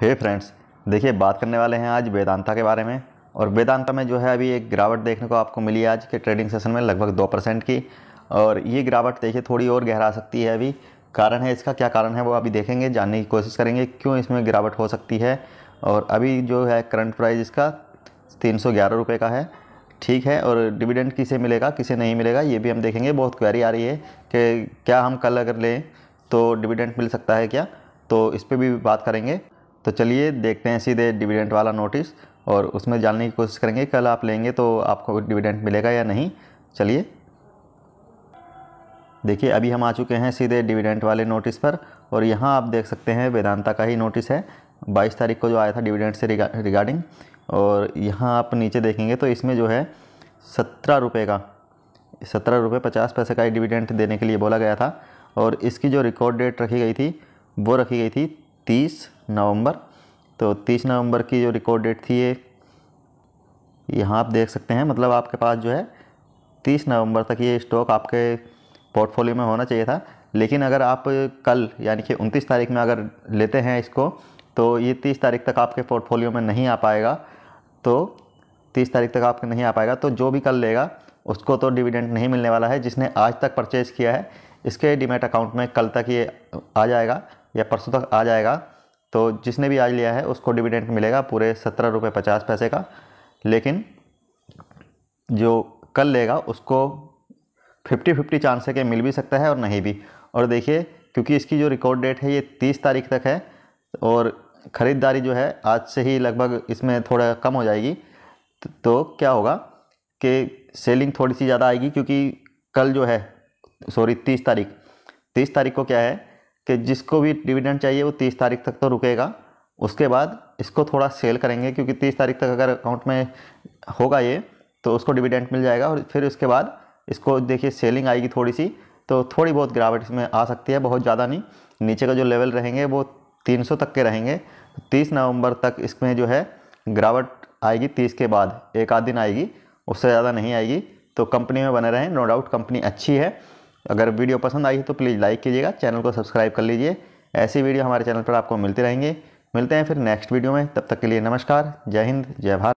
हे friends देखिए बात करने वाले हैं आज वेदांता के बारे में और वेदांता में जो है अभी एक गिरावट देखने को आपको मिली आज के ट्रेडिंग सेशन में लगभग दो परसेंट की और ये गिरावट देखिए थोड़ी और गहरा सकती है अभी कारण है इसका क्या कारण है वो अभी देखेंगे जानने की कोशिश करेंगे क्यों इसमें गिरावट हो सकती है और अभी जो है करंट प्राइस इसका तीन सौ ग्यारह रुपये का है ठीक है और डिविडेंड किसे मिलेगा किसे नहीं मिलेगा ये भी हम देखेंगे बहुत क्वेरी आ रही है कि क्या हम कल अगर लें तो डिविडेंड मिल सकता है क्या तो इस पर भी बात करेंगे तो चलिए देखते हैं सीधे डिविडेंट वाला नोटिस और उसमें जानने की कोशिश करेंगे कल आप लेंगे तो आपको डिविडेंट मिलेगा या नहीं चलिए देखिए अभी हम आ चुके हैं सीधे डिविडेंट वाले नोटिस पर और यहाँ आप देख सकते हैं वेदांता का ही नोटिस है 22 तारीख को जो आया था डिविडेंट से रिगा, रिगार्डिंग और यहाँ आप नीचे देखेंगे तो इसमें जो है सत्रह रुपये का सत्रह रुपये पचास पैसे का डिविडेंट देने के लिए बोला गया था और इसकी जो रिकॉर्ड डेट रखी गई थी वो रखी गई थी तीस नवंबर तो तीस नवंबर की जो रिकॉर्ड डेट थी ये यहाँ आप देख सकते हैं मतलब आपके पास जो है तीस नवंबर तक ये स्टॉक आपके पोर्टफोलियो में होना चाहिए था लेकिन अगर आप कल यानी कि उनतीस तारीख में अगर लेते हैं इसको तो ये तीस तारीख तक आपके पोर्टफोलियो में नहीं आ पाएगा तो तीस तारीख तक आपके नहीं आ पाएगा तो जो भी कल लेगा उसको तो डिविडेंड नहीं मिलने वाला है जिसने आज तक परचेज़ किया है इसके डिमेट अकाउंट में कल तक ये आ जाएगा या परसों तक आ जाएगा तो जिसने भी आज लिया है उसको डिविडेंड मिलेगा पूरे सत्रह रुपये पचास पैसे का लेकिन जो कल लेगा उसको फिफ्टी फिफ्टी चांस है कि मिल भी सकता है और नहीं भी और देखिए क्योंकि इसकी जो रिकॉर्ड डेट है ये तीस तारीख तक है और ख़रीदारी जो है आज से ही लगभग इसमें थोड़ा कम हो जाएगी तो, तो क्या होगा कि सेलिंग थोड़ी सी ज़्यादा आएगी क्योंकि कल जो है सॉरी तीस तारीख तीस तारीख को क्या है कि जिसको भी डिविडेंड चाहिए वो तीस तारीख तक तो रुकेगा उसके बाद इसको थोड़ा सेल करेंगे क्योंकि तीस तारीख तक अगर अकाउंट में होगा ये तो उसको डिविडेंड मिल जाएगा और फिर उसके बाद इसको देखिए सेलिंग आएगी थोड़ी सी तो थोड़ी बहुत गिरावट इसमें आ सकती है बहुत ज़्यादा नहीं नीचे का जो लेवल रहेंगे वो सौ तक के रहेंगे तीस नवंबर तक इसमें जो है गिरावट आएगी तीस के बाद एक आध दिन आएगी उससे ज़्यादा नहीं आएगी तो कंपनी में बने रहें नो डाउट कंपनी अच्छी है अगर वीडियो पसंद आई है तो प्लीज़ लाइक कीजिएगा चैनल को सब्सक्राइब कर लीजिए ऐसी वीडियो हमारे चैनल पर आपको मिलती रहेंगी मिलते हैं फिर नेक्स्ट वीडियो में तब तक के लिए नमस्कार जय हिंद जय भारत